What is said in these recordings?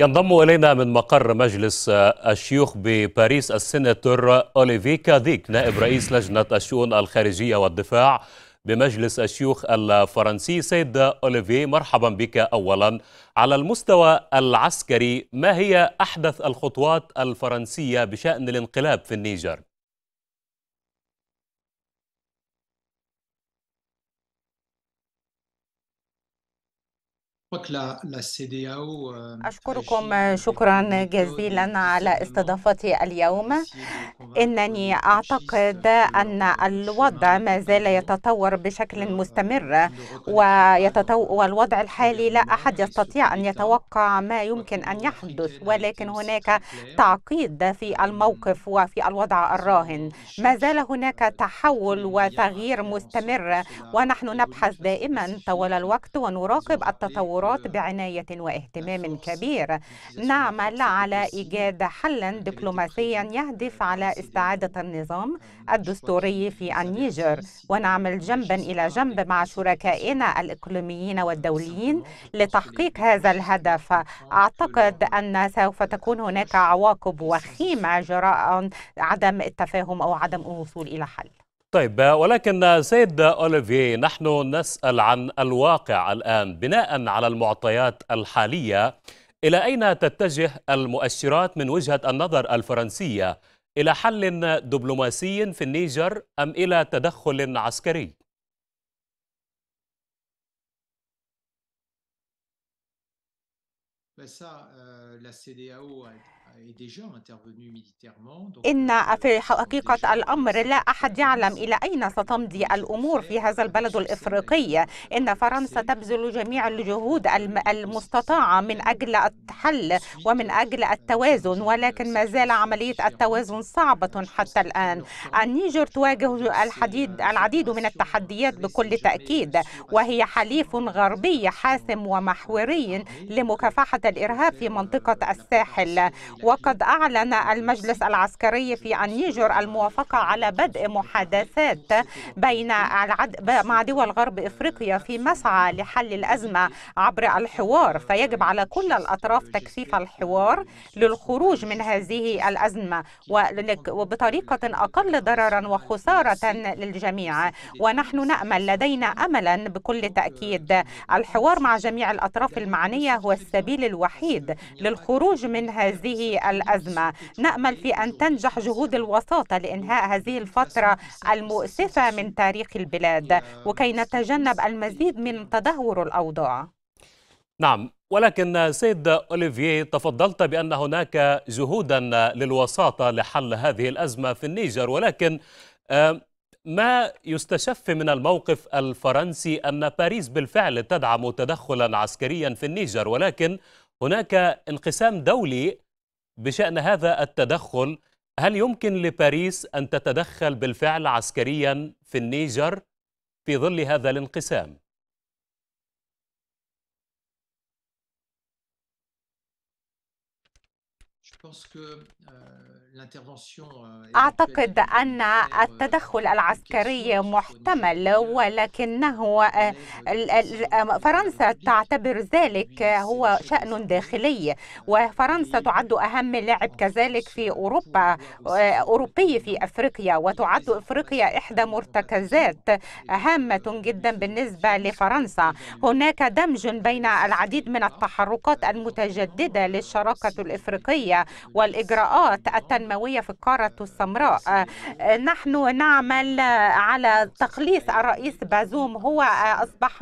ينضم إلينا من مقر مجلس آه، الشيوخ بباريس السيناتور أوليفي كاديك نائب رئيس لجنة الشؤون الخارجية والدفاع بمجلس الشيوخ الفرنسي سيد أوليفي مرحبا بك أولا على المستوى العسكري ما هي أحدث الخطوات الفرنسية بشأن الانقلاب في النيجر؟ Euh, أشكركم شكرا جزيلا على استضافتي اليوم إنني أعتقد أن الوضع ما زال يتطور بشكل euh, مستمر ويتطو... والوضع الحالي لا أحد يستطيع أن يتوقع ما يمكن أن يحدث ولكن هناك تعقيد في الموقف وفي الوضع الراهن ما زال هناك تحول وتغيير مستمر ونحن نبحث دائما طوال الوقت ونراقب التطور التطورات بعناية واهتمام كبير نعمل على إيجاد حلا دبلوماسيا يهدف على استعادة النظام الدستوري في النيجر ونعمل جنبا إلى جنب مع شركائنا الإقليميين والدوليين لتحقيق هذا الهدف أعتقد أن سوف تكون هناك عواقب وخيمة جراء عدم التفاهم أو عدم الوصول إلى حل طيب ولكن سيد أوليفي نحن نسأل عن الواقع الآن بناء على المعطيات الحالية إلى أين تتجه المؤشرات من وجهة النظر الفرنسية إلى حل دبلوماسي في النيجر أم إلى تدخل عسكري؟ إن euh, في حقيقة الأمر لا أحد يعلم إلى أين ستمضي الأمور في هذا البلد الإفريقي إن فرنسا تبذل جميع الجهود المستطاعة من أجل الحل euh, ومن أجل التوازن ولكن ما زال عملية التوازن صعبة حتى الآن النيجر تواجه الحديد euh, العديد من التحديات بكل تأكيد وهي حليف غربي حاسم ومحوري لمكافحة الإرهاب في منطقة الساحل وقد أعلن المجلس العسكري في النيجر الموافقة على بدء محادثات بين العد... مع دول غرب إفريقيا في مسعى لحل الأزمة عبر الحوار فيجب على كل الأطراف تكثيف الحوار للخروج من هذه الأزمة وبطريقة أقل ضررا وخسارة للجميع ونحن نأمل لدينا أملا بكل تأكيد الحوار مع جميع الأطراف المعنية هو السبيل الوحيد للخروج من هذه الأزمة نأمل في أن تنجح جهود الوساطة لإنهاء هذه الفترة المؤسفة من تاريخ البلاد وكي نتجنب المزيد من تدهور الأوضاع نعم ولكن سيد أوليفييه تفضلت بأن هناك جهودا للوساطة لحل هذه الأزمة في النيجر ولكن ما يستشف من الموقف الفرنسي أن باريس بالفعل تدعم تدخلا عسكريا في النيجر ولكن هناك انقسام دولي بشأن هذا التدخل هل يمكن لباريس أن تتدخل بالفعل عسكريا في النيجر في ظل هذا الانقسام؟ Euh, euh, أعتقد أن euh, التدخل العسكري محتمل ولكنه آه، آه، فرنسا تعتبر ذلك هو شأن داخلي وفرنسا تعد أهم لاعب كذلك في أوروبا آه، أوروبي في أفريقيا وتعد أفريقيا إحدى مرتكزات هامة جدا بالنسبة لفرنسا هناك دمج بين العديد من التحركات المتجددة للشراكة الإفريقية والإجراءات التنموية في القارة السمراء آه، نحن نعمل آه، على تخليص الرئيس بازوم هو آه، أصبح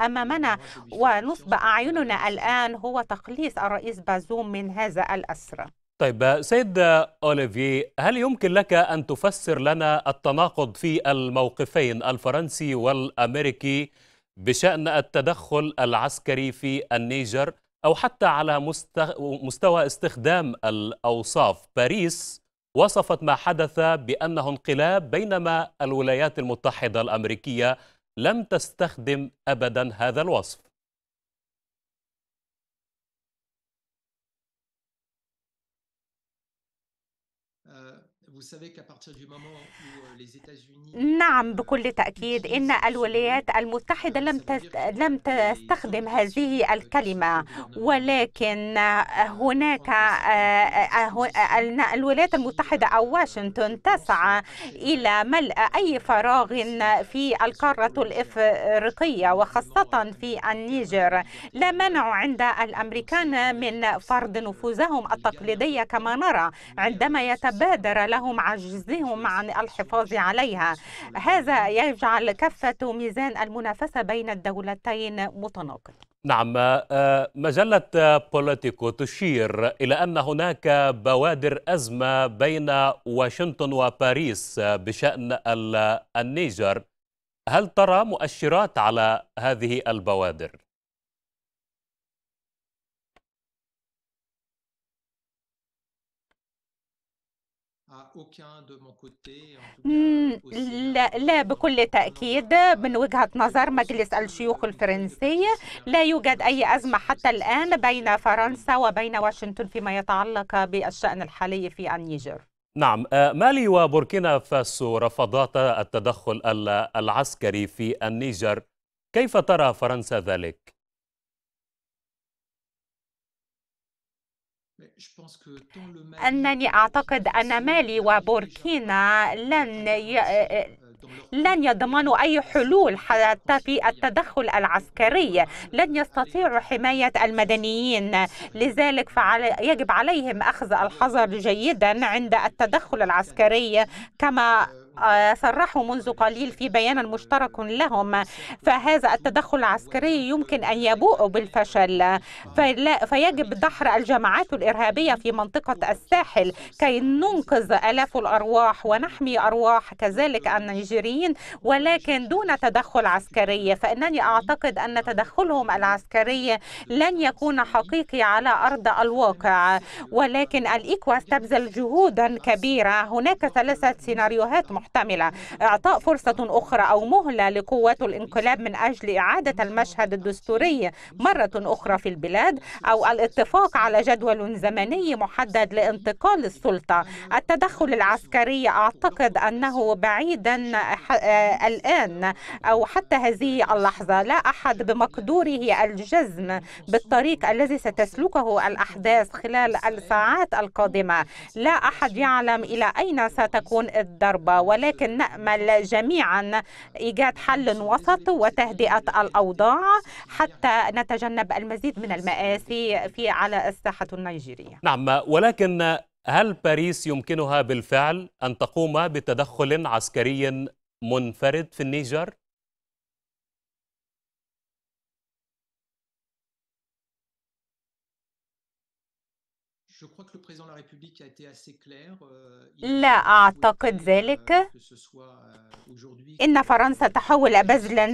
أمامنا ونصب أعيننا الآن هو تخليص الرئيس بازوم من هذا الأسرة طيب سيد أوليفييه هل يمكن لك أن تفسر لنا التناقض في الموقفين الفرنسي والأمريكي بشأن التدخل العسكري في النيجر أو حتى على مستوى استخدام الأوصاف باريس وصفت ما حدث بأنه انقلاب بينما الولايات المتحدة الأمريكية لم تستخدم أبدا هذا الوصف Euh, نعم بكل تأكيد إن الولايات المتحدة euh, لم لم تستخدم هذه الكلمة ولكن هناك آه، آه، آه، الولايات المتحدة أو euh, واشنطن تسعى إلى ملء أي فراغ في القارة الإفريقية وخاصة في النيجر لا مانع عند الأمريكان من فرض نفوذهم التقليدية كما نرى عندما يتبادر لهم أنهم عاجزون عن الحفاظ عليها هذا يجعل كفة ميزان المنافسة بين الدولتين متناقض نعم آه، مجلة بوليتيكو تشير إلى أن هناك بوادر أزمة بين واشنطن وباريس بشأن النيجر هل ترى مؤشرات على هذه البوادر؟ لا بكل تأكيد من وجهة نظر مجلس الشيوخ الفرنسي لا يوجد أي أزمة حتى الآن بين فرنسا وبين واشنطن فيما يتعلق بالشأن الحالي في النيجر نعم مالي وبوركينا فاسو رفضتا التدخل العسكري في النيجر كيف ترى فرنسا ذلك؟ أنني أعتقد أن مالي وبوركينا لن ي... آه، euh, لن يضمنوا أي حلول حتى في التدخل العسكري لن يستطيعوا حماية المدنيين لذلك فعلي يجب عليهم أخذ الحذر جيدا عند التدخل العسكري كما صرحوا منذ قليل في بيان مشترك لهم فهذا التدخل العسكري يمكن أن يبوء بالفشل فيجب دحر الجماعات الإرهابية في منطقة الساحل كي ننقذ ألاف الأرواح ونحمي أرواح كذلك النيجيريين ولكن دون تدخل عسكري فإنني أعتقد أن تدخلهم العسكري لن يكون حقيقي على أرض الواقع ولكن الايكواس استبذل جهودا كبيرة هناك ثلاثة سيناريوهات محتملة إعطاء فرصة أخرى أو مهلة لقوات الانقلاب من أجل إعادة المشهد الدستوري مرة أخرى في البلاد أو الاتفاق على جدول زمني محدد لانتقال السلطة التدخل العسكري أعتقد أنه بعيدا آه، الآن أو حتى هذه اللحظة لا أحد بمقدوره الجزم بالطريق الذي ستسلكه الأحداث خلال الساعات القادمة لا أحد يعلم إلى أين ستكون الضربة ولكن نأمل جميعا إيجاد حل وسط وتهدئة الأوضاع حتى نتجنب المزيد من المآسي في على الساحة النيجيرية نعم ولكن هل باريس يمكنها بالفعل أن تقوم بتدخل عسكري منفرد في النيجر؟ Euh, لا أعتقد euh, ذلك euh, إن فرنسا تحول بذلا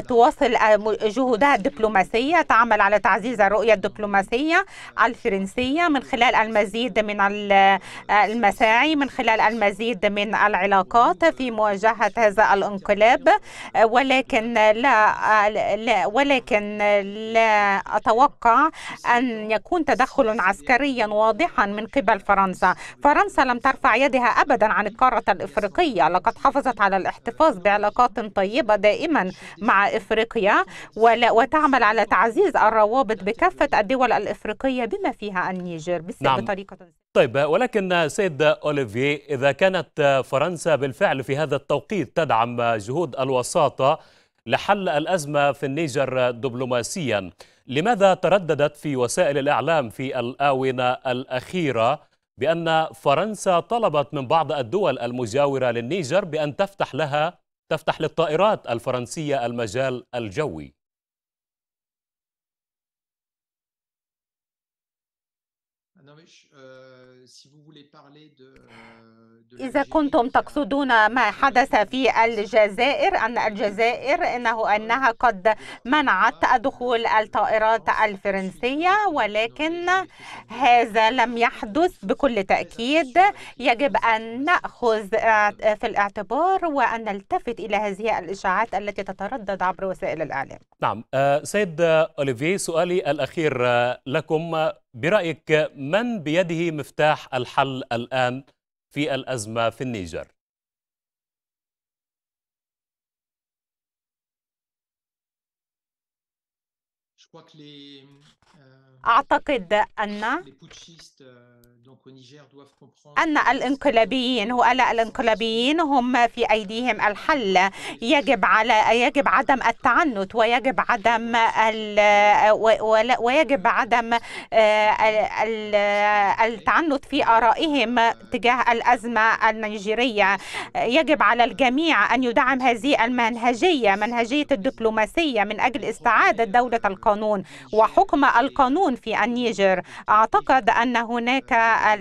تواصل آه، جهودها الدبلوماسية تعمل على تعزيز الرؤية الدبلوماسية الفرنسية من خلال المزيد من آه، المساعي من خلال المزيد من العلاقات في مواجهة هذا الانقلاب آه، ولكن لا, لا ولكن لا أتوقع أن يكون تدخل عسكريا واضح واضحا من قبل فرنسا فرنسا لم ترفع يدها أبدا عن القارة الإفريقية لقد حافظت على الاحتفاظ بعلاقات طيبة دائما مع إفريقيا وتعمل على تعزيز الروابط بكافة الدول الإفريقية بما فيها النيجر نعم. بطريقة طيب ولكن سيد أوليفييه إذا كانت فرنسا بالفعل في هذا التوقيت تدعم جهود الوساطة لحل الأزمة في النيجر دبلوماسياً لماذا ترددت في وسائل الإعلام في الآونة الأخيرة بأن فرنسا طلبت من بعض الدول المجاورة للنيجر بأن تفتح لها تفتح للطائرات الفرنسية المجال الجوي Euh, إذا كنتم تقصدون ما euh, حدث في الجزائر أن الجزائر إنه أنها قد منعت دخول الطائرات الفرنسية ولكن هذا لم يحدث بكل تأكيد يجب أن نأخذ في الاعتبار وأن نلتفت إلى هذه الإشاعات التي تتردد عبر وسائل الإعلام نعم آه، سيد أوليفي سؤالي الأخير آه، لكم آه، برأيك من بيده مفتاح الحل الآن في الأزمة في النيجر؟ أعتقد أن euh, أن الانقلابيين وألا الانقلابيين هم في أيديهم الحل يجب على يجب عدم التعنت ويجب عدم ال ويجب عدم آه، التعنت في آرائهم تجاه الأزمة النيجيرية يجب على الجميع أن يدعم هذه المنهجية منهجية الدبلوماسية من أجل استعادة دولة القانون وحكم القانون في النيجر أعتقد أن هناك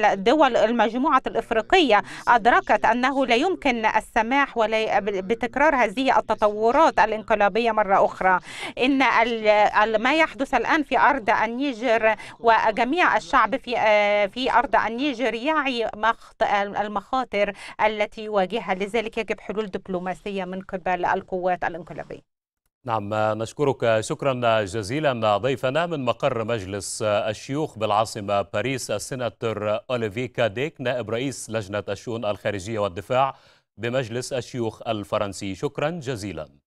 الدول المجموعة الإفريقية أدركت أنه لا يمكن السماح بتكرار هذه التطورات الانقلابية مرة أخرى إن ما يحدث الآن في أرض النيجر وجميع الشعب في في أرض النيجر يعي المخاطر التي يواجهها لذلك يجب حلول دبلوماسية من قبل القوات الانقلابية نعم نشكرك شكرا جزيلا ضيفنا من مقر مجلس الشيوخ بالعاصمة باريس السناتور أوليفي كاديك نائب رئيس لجنة الشؤون الخارجية والدفاع بمجلس الشيوخ الفرنسي شكرا جزيلا